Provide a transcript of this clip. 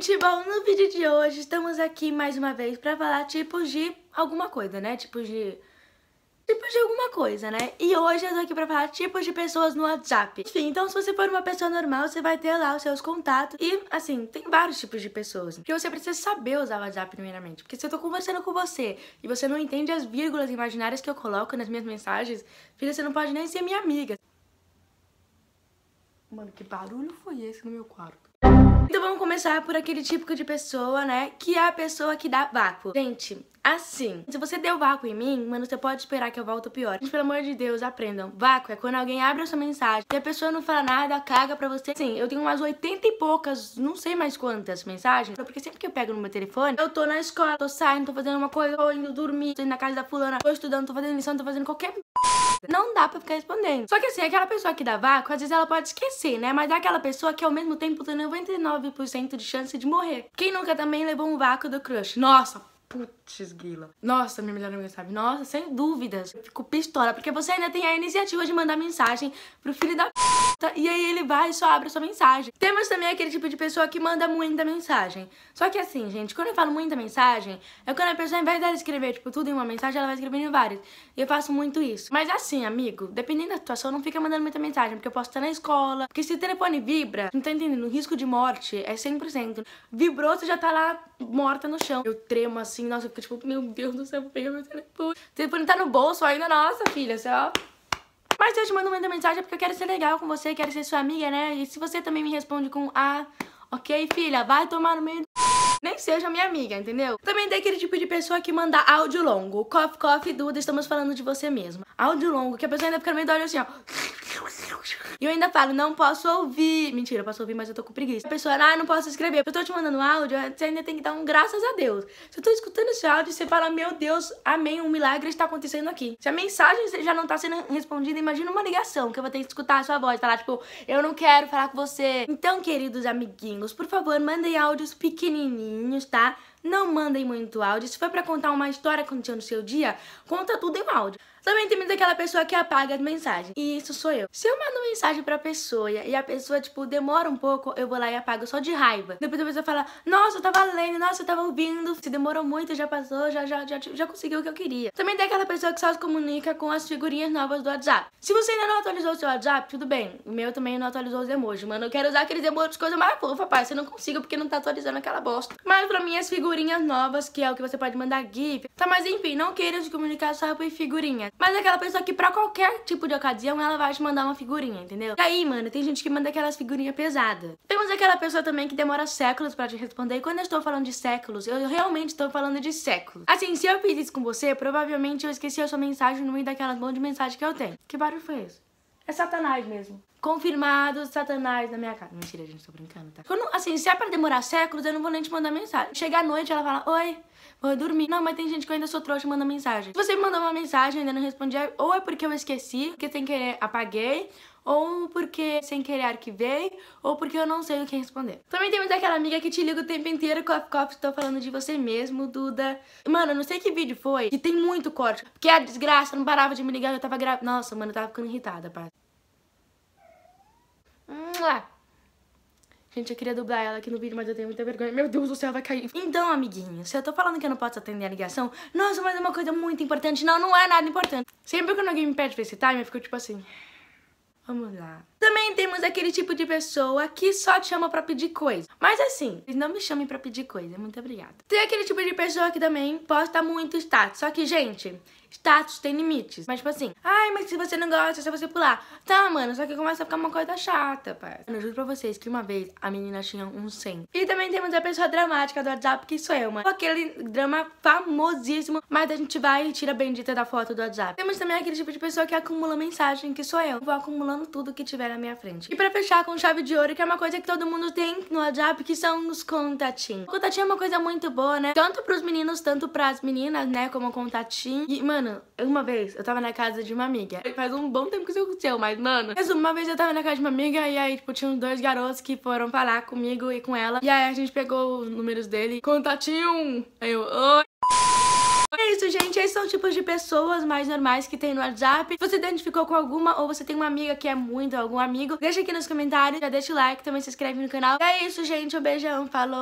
gente, bom, no vídeo de hoje estamos aqui mais uma vez pra falar tipos de alguma coisa, né? Tipos de... Tipos de alguma coisa, né? E hoje eu tô aqui pra falar tipos de pessoas no WhatsApp. Enfim, então se você for uma pessoa normal, você vai ter lá os seus contatos. E, assim, tem vários tipos de pessoas. Porque você precisa saber usar o WhatsApp primeiramente. Porque se eu tô conversando com você e você não entende as vírgulas imaginárias que eu coloco nas minhas mensagens, filha, você não pode nem ser minha amiga. Mano, que barulho foi esse no meu quarto? Então vamos começar por aquele típico de pessoa, né? Que é a pessoa que dá vácuo. Gente, assim. Se você deu vácuo em mim, mano, você pode esperar que eu volto pior. Gente, pelo amor de Deus, aprendam. Vácuo é quando alguém abre a sua mensagem e a pessoa não fala nada, caga pra você. Sim, eu tenho umas 80 e poucas, não sei mais quantas mensagens, porque sempre que eu pego no meu telefone, eu tô na escola, tô saindo, tô fazendo uma coisa, tô indo dormir, tô indo na casa da fulana, tô estudando, tô fazendo lição, tô fazendo qualquer não dá pra ficar respondendo. Só que assim, aquela pessoa que dá vácuo, às vezes ela pode esquecer, né? Mas é aquela pessoa que ao mesmo tempo tem 99% de chance de morrer. Quem nunca também levou um vácuo do crush? Nossa, puta nossa, minha melhor amiga sabe. Nossa, sem dúvidas. Eu fico pistola, porque você ainda tem a iniciativa de mandar mensagem pro filho da p... E aí ele vai e só abre a sua mensagem. Temos também aquele tipo de pessoa que manda muita mensagem. Só que assim, gente, quando eu falo muita mensagem, é quando a pessoa, ao invés dela escrever, tipo, tudo em uma mensagem, ela vai escrevendo em várias. E eu faço muito isso. Mas assim, amigo, dependendo da situação, não fica mandando muita mensagem, porque eu posso estar na escola. Porque se o telefone vibra, não tá entendendo, o risco de morte é 100%. Vibrou, você já tá lá morta no chão. Eu tremo assim, nossa, eu fico tipo, meu Deus do céu, vou pegar meu telefone. O telefone tá no bolso ainda, nossa, filha, só... Mas eu te mando uma mensagem é porque eu quero ser legal com você, quero ser sua amiga, né? E se você também me responde com a ok, filha, vai tomar no meio do... Nem seja minha amiga, entendeu? Também tem aquele tipo de pessoa que manda áudio longo. Coffee, coffee, Duda, estamos falando de você mesmo. Áudio longo, que a pessoa ainda fica no meio do olho assim, ó... E eu ainda falo, não posso ouvir. Mentira, eu posso ouvir, mas eu tô com preguiça. A pessoa, ah, não posso escrever. Eu tô te mandando áudio, é, você ainda tem que dar um graças a Deus. Se eu tô escutando esse áudio, você fala, meu Deus, amém, um milagre está acontecendo aqui. Se a mensagem já não tá sendo respondida, imagina uma ligação, que eu vou ter que escutar a sua voz, falar, tipo, eu não quero falar com você. Então, queridos amiguinhos, por favor, mandem áudios pequenininhos, tá? não mandem muito áudio. Se for para contar uma história que aconteceu no seu dia, conta tudo em áudio. Também tem muito aquela pessoa que apaga as mensagens E isso sou eu. Se eu mando mensagem pra pessoa e a pessoa, tipo, demora um pouco, eu vou lá e apago só de raiva. Depois a pessoa fala, nossa, eu tava lendo, nossa, eu tava ouvindo. Se demorou muito, já passou, já, já, já, já conseguiu o que eu queria. Também tem aquela pessoa que só se comunica com as figurinhas novas do WhatsApp. Se você ainda não atualizou o seu WhatsApp, tudo bem. O meu também não atualizou os emojis, mano. Eu quero usar aqueles emojis, coisa mais fofa, pai. Você não consigo porque não tá atualizando aquela bosta. Mas pra mim, as figurinhas figurinhas novas, que é o que você pode mandar GIF. Tá, mas enfim, não queiram se comunicar só por figurinha. Mas é aquela pessoa que pra qualquer tipo de ocasião, ela vai te mandar uma figurinha, entendeu? E aí, mano, tem gente que manda aquelas figurinhas pesadas. Temos aquela pessoa também que demora séculos pra te responder. E quando eu estou falando de séculos, eu realmente estou falando de séculos. Assim, se eu fiz isso com você, provavelmente eu esqueci a sua mensagem no meio daquelas mão de mensagem que eu tenho. Que barulho foi esse? É satanás mesmo confirmado Satanás na minha cara. Mentira, gente, tô brincando, tá? Quando, assim, se é pra demorar séculos, eu não vou nem te mandar mensagem. Chega à noite, ela fala, oi, vou dormir. Não, mas tem gente que eu ainda sou trouxa e manda mensagem. Se você me mandou uma mensagem e ainda não respondi, é ou é porque eu esqueci, porque sem querer apaguei, ou porque sem querer arquivei, ou porque eu não sei o que responder. Também temos aquela amiga que te liga o tempo inteiro, cof, cof, tô falando de você mesmo, Duda. Mano, eu não sei que vídeo foi, que tem muito corte, porque a desgraça não parava de me ligar, eu tava gravando. Nossa, mano, eu tava ficando irritada, pá. Gente, eu queria dublar ela aqui no vídeo, mas eu tenho muita vergonha. Meu Deus do céu, vai cair. Então, amiguinhos, se eu tô falando que eu não posso atender a ligação, nossa, mas é uma coisa muito importante. Não, não é nada importante. Sempre que alguém me pede pra esse time, eu fico tipo assim... Vamos lá. Também temos aquele tipo de pessoa que só te chama pra pedir coisa. Mas assim, não me chamem para pedir coisa, muito obrigada. Tem aquele tipo de pessoa que também posta muito status. Só que, gente, status tem limites. Mas tipo assim, ai, mas se você não gosta, é só você pular. Tá, mano, só que começa a ficar uma coisa chata, pai. Eu juro pra vocês que uma vez a menina tinha um 100. E também temos a pessoa dramática do WhatsApp, que sou eu, mano. Aquele drama famosíssimo, mas a gente vai e tira a bendita da foto do WhatsApp. Temos também aquele tipo de pessoa que acumula mensagem, que sou eu. Vou acumulando tudo que tiver na minha frente. E pra fechar com chave de ouro, que é uma coisa que todo mundo tem no WhatsApp, sabe? Que são os contatinhos. O contatinho é uma coisa muito boa, né? Tanto pros meninos, tanto pras meninas, né? Como contatinho. E, mano, uma vez eu tava na casa de uma amiga. Faz um bom tempo que isso aconteceu, mas, mano... Mas uma vez eu tava na casa de uma amiga e aí, tipo, tinha dois garotos que foram falar comigo e com ela. E aí a gente pegou os números dele. Contatinho! Aí eu, oi! É isso, gente. Esses são tipos de pessoas mais normais que tem no WhatsApp. Se você identificou com alguma ou você tem uma amiga que é muito, algum amigo, deixa aqui nos comentários. Já deixa o like, também se inscreve no canal. E é isso, gente. Um beijão, falou!